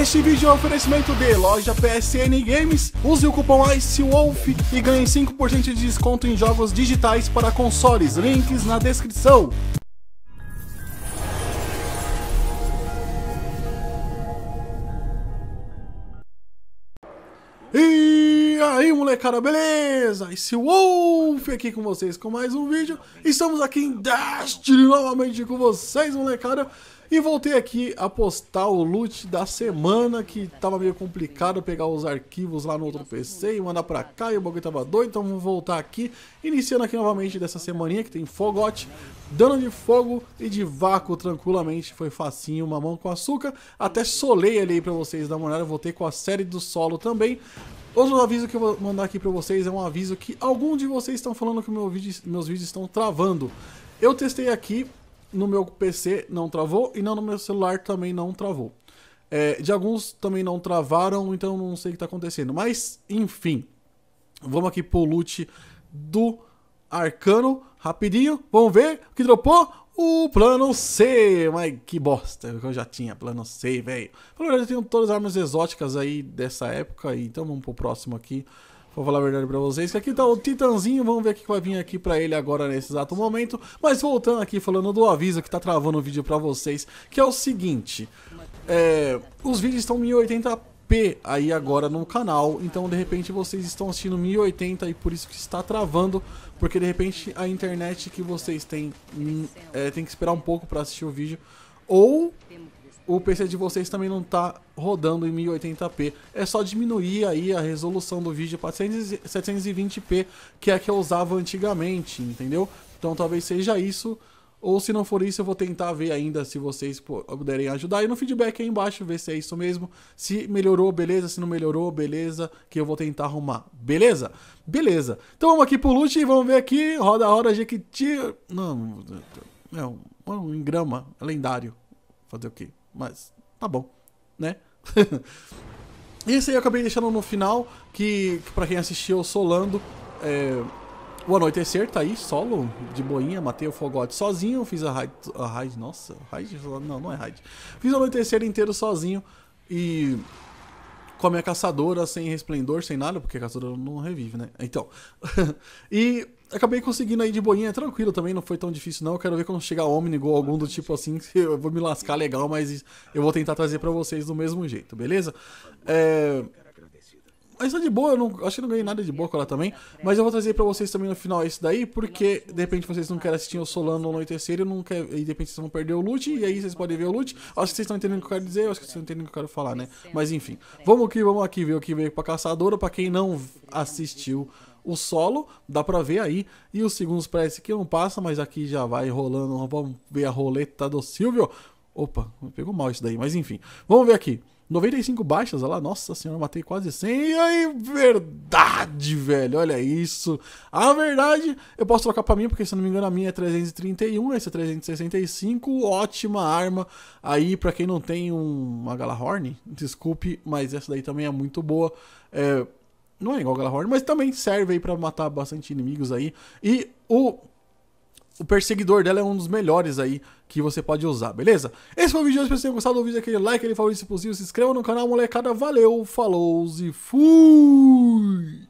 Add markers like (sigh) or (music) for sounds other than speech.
Este vídeo é um oferecimento de loja PSN Games. Use o cupom ICEWOLF e ganhe 5% de desconto em jogos digitais para consoles. Links na descrição. E e aí, molecada, beleza? Esse Wolf aqui com vocês com mais um vídeo. Estamos aqui em Destiny novamente com vocês, molecada. E voltei aqui a postar o loot da semana, que tava meio complicado pegar os arquivos lá no outro PC e mandar pra cá, e o bagulho tava doido, então vamos voltar aqui, iniciando aqui novamente dessa semaninha, que tem fogote, dano de fogo e de vácuo tranquilamente, foi facinho, mamão com açúcar, até solei ali pra vocês dar uma olhada, voltei com a série do solo também, Outro aviso que eu vou mandar aqui para vocês é um aviso que alguns de vocês estão falando que meu vídeo, meus vídeos estão travando. Eu testei aqui no meu PC não travou e não no meu celular também não travou. É, de alguns também não travaram, então não sei o que está acontecendo. Mas, enfim, vamos aqui pro loot do Arcano, rapidinho. Vamos ver o que dropou o plano C. Mas que bosta, eu já tinha plano C, velho. Pelo menos eu tenho todas as armas exóticas aí dessa época, então vamos pro próximo aqui. Vou falar a verdade pra vocês, que aqui tá o Titanzinho, vamos ver o que vai vir aqui pra ele agora nesse exato momento. Mas voltando aqui, falando do aviso que tá travando o vídeo pra vocês, que é o seguinte... É, os vídeos estão 1080p p aí agora no canal. Então, de repente, vocês estão assistindo 1080 e por isso que está travando, porque de repente a internet que vocês têm hum, é, tem que esperar um pouco para assistir o vídeo. Ou o PC de vocês também não está rodando em 1080p. É só diminuir aí a resolução do vídeo para 720p, que é a que eu usava antigamente, entendeu? Então talvez seja isso. Ou se não for isso, eu vou tentar ver ainda se vocês puderem ajudar. E no feedback aí embaixo, ver se é isso mesmo. Se melhorou, beleza. Se não melhorou, beleza. Que eu vou tentar arrumar. Beleza? Beleza. Então vamos aqui pro loot e vamos ver aqui. Roda, a roda, Jequiti. Não, é Um é engrama. É lendário. Fazer o quê? Mas tá bom, né? (laughs) Esse aí eu acabei deixando no final. Que, que pra quem assistiu, eu solando. É o Anoitecer tá aí, solo, de boinha, matei o Fogote sozinho, fiz a raid, a raid nossa, raid, não, não é raid. Fiz o Anoitecer inteiro sozinho e com a minha caçadora, sem resplendor, sem nada, porque a caçadora não revive, né? Então, (laughs) e acabei conseguindo aí de boinha, é tranquilo também, não foi tão difícil não. Eu quero ver quando chegar Omnigol, algum do tipo assim, que eu vou me lascar legal, mas eu vou tentar trazer para vocês do mesmo jeito, beleza? É... Isso é tá de boa, eu não, acho que não ganhei nada de boa com ela também. Mas eu vou trazer pra vocês também no final esse daí, porque de repente vocês não querem assistir o Solano no anoitecer e não querem e de repente vocês vão perder o loot, e aí vocês podem ver o loot. Acho que vocês estão entendendo o que eu quero dizer, acho que vocês estão entendendo o que eu quero falar, né? Mas enfim, vamos aqui, vamos aqui ver o que veio pra caçadora, pra quem não assistiu o solo, dá pra ver aí. E os segundos parece que não passa, mas aqui já vai rolando. Vamos ver a roleta do Silvio. Opa, pegou mal isso daí, mas enfim. Vamos ver aqui. 95 baixas, olha lá, nossa senhora, matei quase 100. E aí, verdade, velho, olha isso. A verdade, eu posso trocar pra mim, porque se não me engano a minha é 331, essa é 365. Ótima arma aí, pra quem não tem um, uma Galahorn, desculpe, mas essa daí também é muito boa. É, não é igual a Galahorn, mas também serve aí pra matar bastante inimigos aí. E o o perseguidor dela é um dos melhores aí que você pode usar, beleza? Esse foi o vídeo de hoje, espero que tenham gostado do vídeo, aquele like, aquele favorito se possível, se inscreva no canal, molecada, valeu, falou e fui!